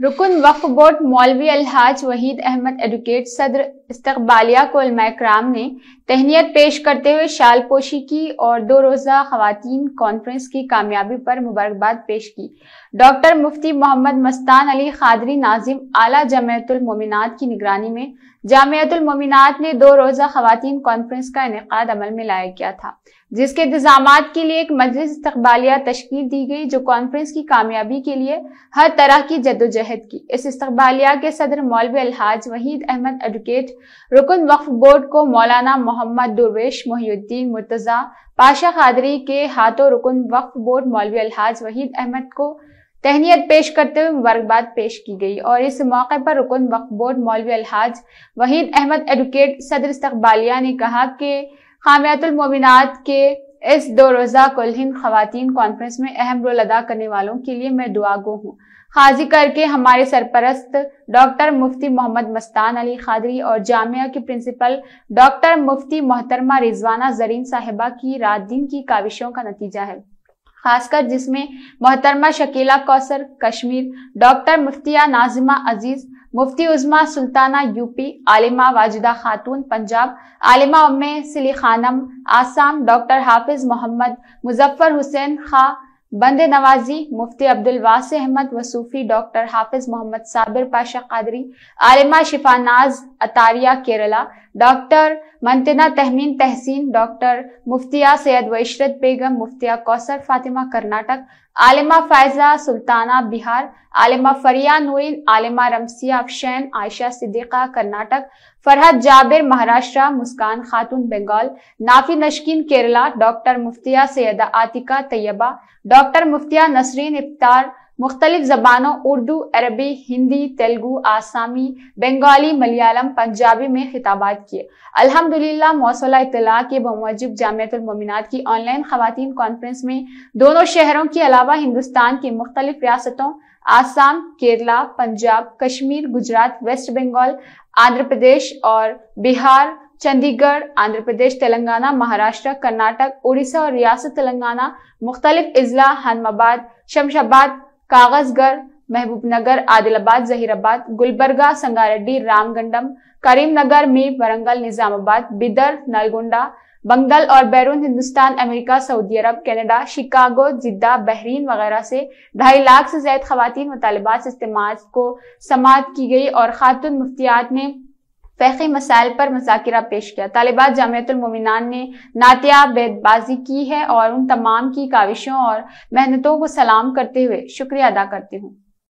रुकन वक्फ बोर्ड मौलवी अलहाज वहीद अहमद एडुकेट सदर इस्तबालिया को कराम ने तहनीत पेश करते हुए शाल पोशी की और दो रोज़ा खुतिन कॉन्फ्रेंस की कामयाबी पर मुबारकबाद पेश की डॉक्टर मुफ्ती मोहम्मद मस्तान अली खादरी नाजिम आला जमयतुलमोमिनत की निगरानी में जामियातुल मोमिनात ने दो रोजा खातन कॉन्फ्रेंस का इनका अमल में लाया गया था जिसके इंतजाम के लिए एक मजलिस इस्तबालिया तश्ल दी गई जो कॉन्फ्रेंस की कामयाबी के लिए हर तरह की जदोजहद की इस इस्तबालिया के सदर मौलवी अलहाज वहीद अहमद एडवोकेट रुकन वक्फ बोर्ड को मौलाना मोहम्मद दुरवेश मोहुद्दीन मुर्तज़ा पाशा खादरी के हाथों रुकन वक्फ बोर्ड मौलवी अलहाज वहीद अहमद को तहनीत पेश करते हुए मुबारकबाद पेश की गई और इस मौके पर रुकन वक्फ बोर्ड मौलवी अलहाज वहीद अहमद एडवोकेट सदर इस्तबालिया ने कहा कि खामियातुलमोमिनत के इस दो रोज़ा कुल हिंद खवतिन कॉन्फ्रेंस में अहम रोल अदा करने वालों के लिए मैं दुआगो हूँ खाजी करके हमारे सरपरस्त डॉक्टर मुफ्ती मोहम्मद मस्तान अली खादरी और जामिया के प्रिंसिपल डॉक्टर मुफ्ती मोहतरमा रिजवाना जरीन साहिबा की रात दिन की काविशों का नतीजा है खासकर जिसमें मोहतरमा Shakila Kausar Kashmir doctor Muftiya Nazima Aziz Mufti Uzma Sultana UP Alima Wajida Khatoon Punjab Alima Umme Sili Khanam Assam doctor Hafiz Mohammad Muzaffar Hussain खा बंद नवाजी मुफ्ती अब्दुल वास अहमद वसूफी doctor Hafiz Mohammad Sabir Pasha Qadri Alima Shifanaz Attariya Kerala doctor Mantana Tahmeen Tahseen doctor Muftiya Syed व इशरत बेगम मुफ्तिया कौसर फातिमा कर्नाटक आलिमा फैजा सुल्ताना बिहार आलिमा फरिया नूरिन आलिमा रमसिया अफशैन आयशा सिद्दीका कर्नाटक फरहत जाबिर महाराष्ट्र मुस्कान खातून बंगाल नाफी नशकीन केरला डॉक्टर मुफ्तिया सैयद आतिका तैयबा डॉक्टर मुफ्तिया नसरीन इफ्तार मुख्तलिफ जबानों उर्दू अरबी हिंदी तेलुगू आसामी बंगाली मलयालम पंजाबी में खिताबात किए अल्हम्दुलिल्लाह मौसला इतला के बमवजब जामतुलमिनत की ऑनलाइन खातन कॉन्फ्रेंस में दोनों शहरों के अलावा हिंदुस्तान की मुख्तलिफ रियासतों आसाम केरला पंजाब कश्मीर गुजरात वेस्ट बंगाल आंध्र प्रदेश और बिहार चंडीगढ़ आंध्र प्रदेश तेलंगाना महाराष्ट्र कर्नाटक उड़ीसा और रियासत तेलंगाना मुख्तलिफ अजला हनमाबाद शमशाबाद कागजगढ़ महबूब नगर आदिलाबाद जहीराबाद गुलबर्गा संगारेड्डी रामगंडम करीमनगर मीर वरंगल निजामाबाद बिदर नलगुंडा बंगल और बैरून Hindustan America Saudi Arab Canada Chicago Jeddah Bahrain वगैरह से ढाई लाख से ज्यादा खातन व इस्तेमाल को समाप्त की गई और खातून मुफ्तियात में फ़ैक़ी मसाइल पर मुखरा पेश किया तालिबात जामियातुलमिनान ने नातिया बेदबाजी की है और उन तमाम की काविशों और मेहनतों को सलाम करते हुए शुक्रिया अदा करती हूँ